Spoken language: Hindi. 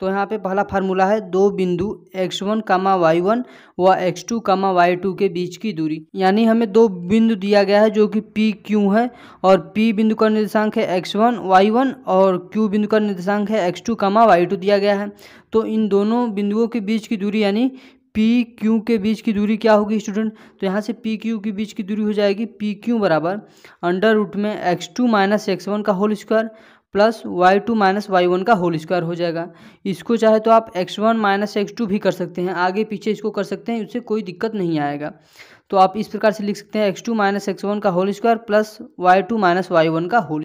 तो यहाँ पे पहला फार्मूला है दो बिंदु X one comma Y one व X two comma Y two के बीच की दूरी यानी हमें दो बिंदु दिया गया है जो कि पी क्यू है और पी बिंदु का निर्देशांक है एक्स वन वाई वन और क्यू बिंदु का निर्देशांक है X two comma Y two दिया गया है तो इन दोनों बिंदुओं के बीच की दूरी यानी पी क्यू के बीच की दूरी क्या होगी स्टूडेंट तो यहाँ से पी क्यू के बीच की दूरी हो जाएगी पी क्यू बराबर अंडर रूट में X two minus X one का whole square plus Y two minus Y one का होल स्क्वायर हो जाएगा इसको चाहे तो आप X one minus X two भी कर सकते हैं आगे पीछे इसको कर सकते हैं उससे कोई दिक्कत नहीं आएगा तो आप इस प्रकार से लिख सकते हैं X two minus X one का whole square plus Y two minus Y one का होल